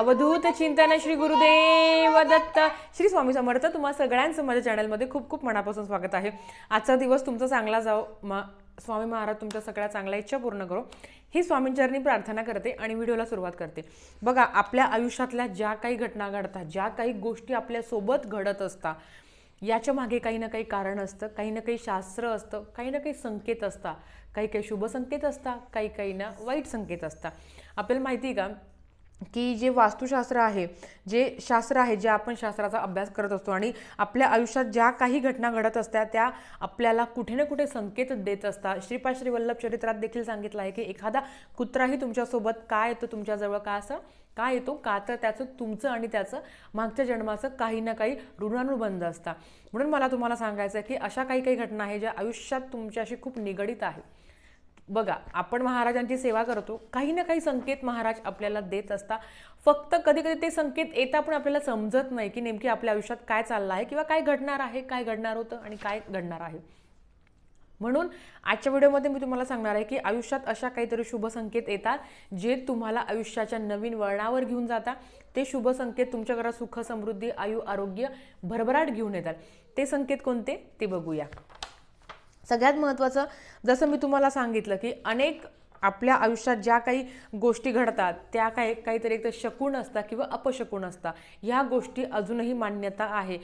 अवधूत चिंतन श्री गुरुदेव दत्त श्री स्वामी समर्थ तुम्हा सगळ्यांचं माझ्या चॅनलमध्ये खूप खूप मनापासून स्वागत आहे आजचा दिवस तुमचा चांगला जाओ मा स्वामी महाराज तुमच्या सगळ्या चांगल्या इच्छा पूर्ण करो ही स्वामींचरणी प्रार्थना करते आणि व्हिडिओला सुरुवात करते बघा आपल्या आयुष्यातल्या ज्या काही घटना घडतात ज्या काही गोष्टी आपल्यासोबत घडत असतात याच्या मागे काही ना काही कारण असतं काही ना काही शास्त्र असतं काही ना काही संकेत असतात काही काही शुभ संकेत असतात काही काही ना वाईट संकेत असतात आपल्याला माहिती आहे का की जे वास्तुशास्त्र आहे जे शास्त्र आहे जे आपण शास्त्राचा अभ्यास करत असतो आणि आपल्या आयुष्यात ज्या काही घटना घडत असत्या त्या आपल्याला कुठे ना कुठे संकेत देत असतात श्रीपाद वल्लभ चरित्रात देखील सांगितलं आहे की एखादा कुत्राही तुमच्यासोबत काय येतो तुमच्याजवळ का असं का येतो का तर त्याचं तुमचं आणि त्याचं मागच्या जन्माचं काही ना काही ऋणानुबंध असतात म्हणून मला तुम्हाला सांगायचं आहे की अशा काही काही घटना आहे ज्या आयुष्यात तुमच्याशी खूप निगडीत आहे बघा आपण महाराजांची सेवा करतो काही ना काही संकेत महाराज आपल्याला देत असता फक्त कधी कधी ते संकेत येता पण आपल्याला समजत नाही की नेमकी आपल्या आयुष्यात काय चाललं आहे किंवा काय घडणार आहे काय घडणार होतं आणि काय घडणार आहे म्हणून आजच्या व्हिडिओमध्ये मी तुम्हाला सांगणार आहे की आयुष्यात अशा काहीतरी शुभ संकेत येतात जे तुम्हाला आयुष्याच्या नवीन वळणावर घेऊन जातात ते शुभ संकेत तुमच्या घरात सुख समृद्धी आयु आरोग्य भरभराट घेऊन येतात ते संकेत कोणते ते बघूया सगळ्यात महत्त्वाचं जसं मी तुम्हाला सांगितलं की अनेक आपल्या आयुष्यात ज्या काही गोष्टी घडतात त्या काही काहीतरी एकतर शकून असता किंवा अपशकून असता ह्या गोष्टी अजूनही मान्यता आहे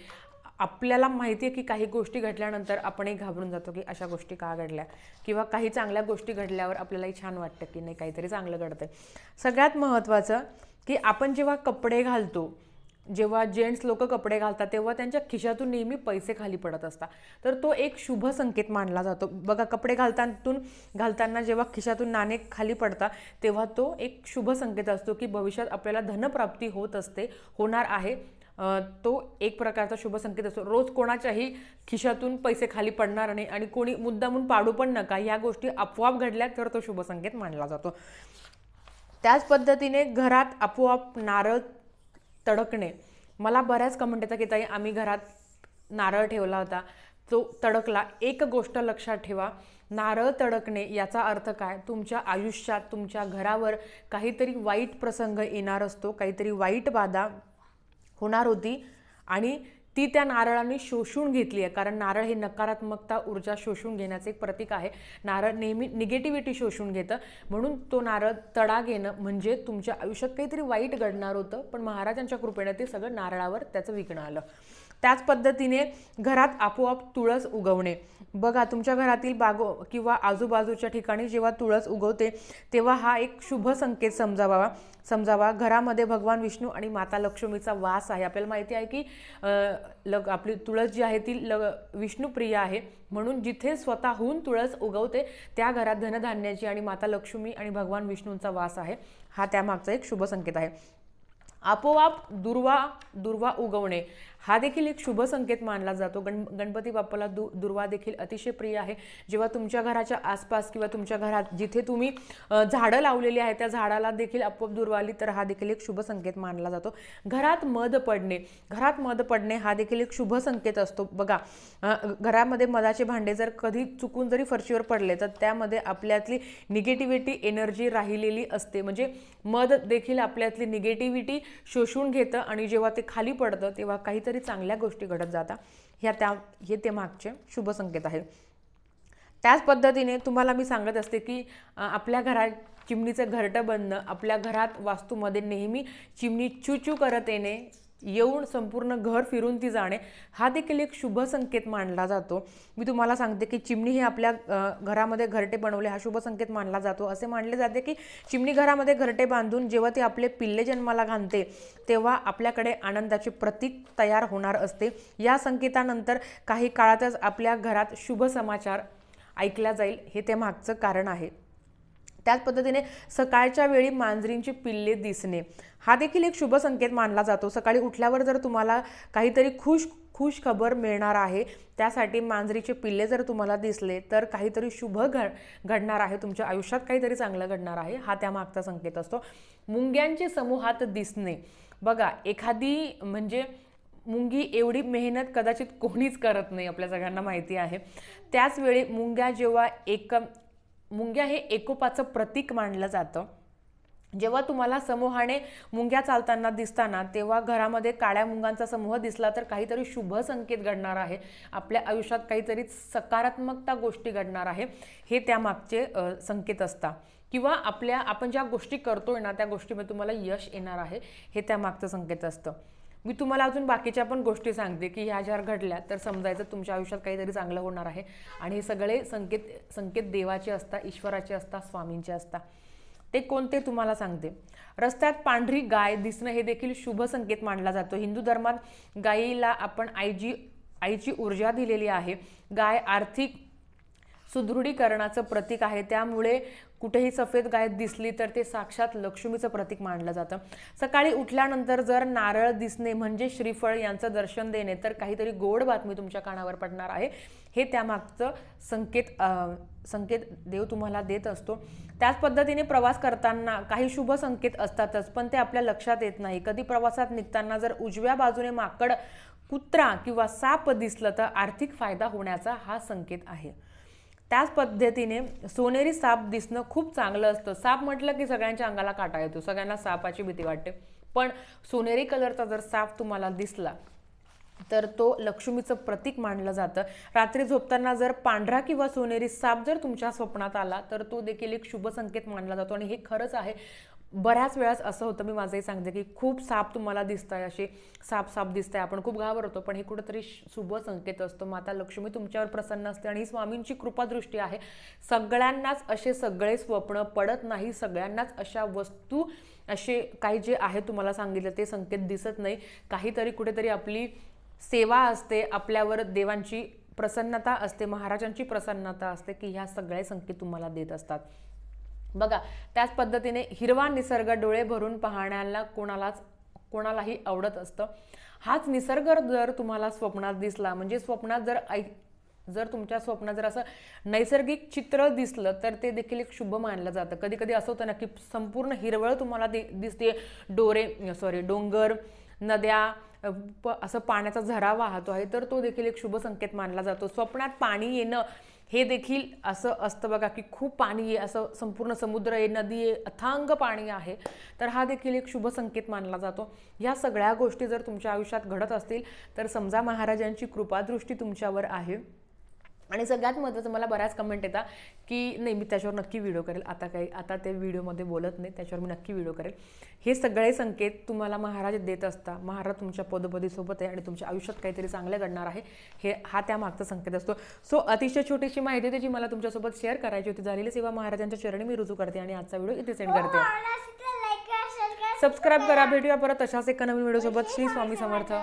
आपल्याला माहिती आहे की काही गोष्टी घडल्यानंतर आपणही घाबरून जातो की अशा गोष्टी का घडल्या किंवा काही चांगल्या गोष्टी घडल्यावर आपल्यालाही छान वाटतं की नाही काहीतरी चांगलं घडतं सगळ्यात महत्त्वाचं की आपण जेव्हा कपडे घालतो जेव्हा जेंट्स लोक कपडे घालतात तेव्हा त्यांच्या खिशातून नेहमी पैसे खाली पडत असतात तर तो एक शुभ संकेत मानला जातो बघा कपडे घालतातून घालताना जेव्हा खिशातून नाणे खाली पडतात तेव्हा तो एक शुभ संकेत असतो की भविष्यात आपल्याला धनप्राप्ती होत असते होणार आहे तो एक प्रकारचा शुभ संकेत असतो रोज कोणाच्याही खिशातून पैसे खाली पडणार नाही आणि कोणी मुद्दामून पाडू पण नका ह्या गोष्टी आपोआप घडल्या तर तो शुभ संकेत मानला जातो त्याच पद्धतीने घरात आपोआप नारळ तडकणे मला बऱ्याच कमेंट येतं की ताई आम्ही घरात नारळ ठेवला होता तो तडकला एक गोष्ट लक्षात ठेवा नारळ तडकणे याचा अर्थ काय तुमच्या आयुष्यात तुमच्या घरावर काहीतरी वाईट प्रसंग येणार असतो काहीतरी वाईट बाधा होणार होती आणि ती त्या नारळाने शोषून घेतली आहे कारण नारळ हे नकारात्मकता ऊर्जा शोषून घेण्याचं एक प्रतीक आहे नारळ नेहमी निगेटिव्हिटी शोषून घेतं म्हणून तो नारळ तडा घेणं म्हणजे तुमच्या आयुष्यात काहीतरी वाईट घडणार होतं पण महाराजांच्या कृपेने ते सगळं नारळावर त्याचं विकणं आलं त्याच पद्धतीने घरात आपोआप तुळस उगवणे बघा तुमच्या घरातील बागो किंवा आजूबाजूच्या ठिकाणी जेव्हा तुळस उगवते तेव्हा हा एक शुभ संकेत समजावा समजावा घरामध्ये भगवान विष्णू आणि माता लक्ष्मीचा वास आहे आपल्याला माहिती आहे की लग आपली तुळस जी आहे ती ल विष्णुप्रिय आहे म्हणून जिथे स्वतःहून तुळस उगवते त्या घरात धनधान्याची आणि माता लक्ष्मी आणि भगवान विष्णूंचा वास आहे हा त्यामागचा एक शुभ संकेत आहे आपोआप दुर्वा दुर्वा उगवणे हा देखील एक शुभ संकेत मानला जातो गण गणपती बाप्पाला दु दुर्वा देखील अतिशय प्रिय आहे जेव्हा तुमच्या घराच्या आसपास किंवा तुमच्या घरात जिथे तुम्ही झाडं लावलेली आहे त्या झाडाला देखील आपोआप दुर्वाली तर हा देखील एक शुभ संकेत मानला जातो घरात मध पडणे घरात मध पडणे हा देखील एक शुभ संकेत असतो बघा घरामध्ये मधाचे भांडे जर कधी चुकून जरी फरशीवर पडले तर त्यामध्ये आपल्यातली निगेटिव्हिटी एनर्जी राहिलेली असते म्हणजे मध देखील आपल्यातली निगेटिव्हिटी शोषून घेतं आणि जेव्हा ते खाली पडतं तेव्हा काही तरी चांगल्या गोष्टी घडत जातात ह्या त्या हे ते मागचे शुभ संकेत आहेत त्याच पद्धतीने तुम्हाला मी सांगत असते की आपल्या घरात चिमणीचं घरटं बनणं आपल्या घरात वास्तूमध्ये नेहमी चिमणी चू चू करत येणे येऊन संपूर्ण घर फिरून ती जाणे हा देखील एक शुभ संकेत मानला जातो मी तुम्हाला सांगते की चिमणी हे आपल्या घरामध्ये घरटे बनवले हा शुभ संकेत मानला जातो असे मानले जाते की चिमणी घरामध्ये घरटे बांधून जेव्हा ते आपले पिल्ले जन्माला घालते तेव्हा आपल्याकडे आनंदाचे प्रतीक तयार होणार असते या संकेतानंतर काही काळातच आपल्या घरात शुभ समाचार ऐकला जाईल हे ते मागचं कारण आहे त्याच पद्धतीने सकाळच्या वेळी मांजरींची पिल्ले दिसणे हा देखील एक शुभ संकेत मानला जातो सकाळी उठल्यावर जर तुम्हाला काहीतरी खुश खुश खबर मिळणार आहे त्यासाठी मांजरीचे पिल्ले जर तुम्हाला दिसले तर काहीतरी शुभ घ घडणार आहे तुमच्या आयुष्यात काहीतरी चांगलं घडणार आहे हा त्यामागचा संकेत असतो मुंग्यांचे समूहात दिसणे बघा एखादी म्हणजे मुंगी एवढी मेहनत कदाचित कोणीच करत नाही आपल्या सगळ्यांना माहिती आहे त्याचवेळी मुंग्या जेव्हा एक मुंग्या हे एकोपाचं प्रतीक मानलं जातं जेव्हा तुम्हाला समूहाने मुंग्या चालताना दिसताना तेव्हा घरामध्ये काळ्या मुंगांचा समूह दिसला तर काहीतरी शुभ संकेत घडणार आहे आपल्या आयुष्यात काहीतरी सकारात्मकता गोष्टी घडणार आहे हे त्यामागचे संकेत असतात किंवा आपल्या आपण ज्या गोष्टी करतोय ना त्या गोष्टीमध्ये तुम्हाला यश येणार आहे हे त्यामागचं संकेत असतं मी तुम्हाला अजून बाकीच्या पण गोष्टी सांगते की ह्या ज्या घडल्या तर समजायचं तुमच्या आयुष्यात काहीतरी चांगलं होणार आहे आणि हे सगळे संकेत संकेत देवाचे असतात ईश्वराचे असतात स्वामींचे असतात ते कोणते तुम्हाला सांगते रस्त्यात पांढरी गाय दिसणं हे देखील शुभ संकेत मानला जातो हिंदू धर्मात गायीला आपण आईजी आईची ऊर्जा दिलेली आहे गाय आर्थिक सुदृढीकरणाचं प्रतीक आहे त्यामुळे कुठेही सफेद गाय दिसली तर ते साक्षात लक्ष्मीचं प्रतीक मानलं जातं सकाळी उठल्यानंतर जर नारळ दिसणे म्हणजे श्रीफळ यांचं दर्शन देणे तर काहीतरी गोड बातमी तुमच्या कानावर पडणार आहे हे त्यामागचं संकेत संकेत देव तुम्हाला देत असतो त्याच पद्धतीने प्रवास करताना काही शुभ संकेत असतातच पण ते आपल्या लक्षात येत नाही कधी प्रवासात निघताना जर उजव्या बाजूने माकड कुत्रा किंवा साप दिसलं तर आर्थिक फायदा होण्याचा हा संकेत आहे त्याच पद्धतीने सोनेरी साप दिसणं खूप चांगलं असतं साप म्हटलं की सगळ्यांच्या अंगाला काटा येतो सगळ्यांना सापाची भीती वाटते पण सोनेरी कलरचा जर साप तुम्हाला दिसला तर तो लक्ष्मीचं प्रतीक मानलं जातं रात्री झोपताना जर पांढरा किंवा सोनेरी साप जर तुमच्या स्वप्नात आला तर तो देखील एक शुभ संकेत मानला जातो आणि हे खरंच आहे बऱ्याच वेळास असं होतं मी माझंही सांगते की खूप साप तुम्हाला दिसत आहे असे साप साप दिसत आहे आपण खूप घाबरतो पण हे कुठंतरी शुभ संकेत असतो माता लक्ष्मी तुमच्यावर प्रसन्न असते आणि ही स्वामींची कृपादृष्टी आहे सगळ्यांनाच असे सगळे स्वप्न पडत नाही सगळ्यांनाच अशा वस्तू असे काही जे आहे तुम्हाला सांगितलं ते संकेत दिसत नाही काहीतरी कुठेतरी आपली सेवा असते आपल्यावर देवांची प्रसन्नता असते महाराजांची प्रसन्नता असते की ह्या सगळे संकेत तुम्हाला देत असतात बघा त्याच पद्धतीने हिरवा निसर्ग डोळे भरून पाहण्याला कोणालाच कोणालाही आवडत असतं हाच निसर्ग जर तुम्हाला स्वप्नात दिसला म्हणजे स्वप्नात जर ऐ जर तुमच्या स्वप्नात जर असं नैसर्गिक चित्र दिसलं तर ते देखील एक शुभ मानलं जातं कधी कधी असं होतं ना की संपूर्ण हिरवळ तुम्हाला दि दिसते डोरे सॉरी डोंगर नद्या प असं पाण्याचा झरा वाहतो आहे तर तो देखील एक शुभ संकेत मानला जातो स्वप्नात पाणी येणं हे देखील असं असतं बघा की खूप पाणी आहे असं संपूर्ण समुद्र आहे नदी आहे अथांग पाणी आहे तर हा देखील एक शुभ संकेत मानला जातो ह्या सगळ्या गोष्टी जर तुमच्या आयुष्यात घडत असतील तर समजा महाराजांची कृपादृष्टी तुमच्यावर आहे आणि सगळ्यात महत्त्वाचं मला बऱ्याच कमेंट येतात की नाही मी त्याच्यावर नक्की व्हिडिओ करेल आता काही आता ते व्हिडिओमध्ये बोलत नाही त्याच्यावर मी नक्की व्हिडिओ करेल हे सगळे संकेत तुम्हाला महाराज देत असता महाराज तुमच्या पदपदीसोबत आहे आणि तुमच्या आयुष्यात काहीतरी चांगलं घडणार आहे हे हा त्या मागचा संकेत असतो सो अतिशय छोटीशी माहिती जी मला तुमच्यासोबत शेअर करायची होती झालेली सेवा महाराजांच्या चरणी मी रुजू करते आणि आजचा व्हिडिओ इथे सेंड करते सबस्क्राईब करा भेटूया परत तशाच एका नवीन व्हिडिओसोबत श्री स्वामी समर्थ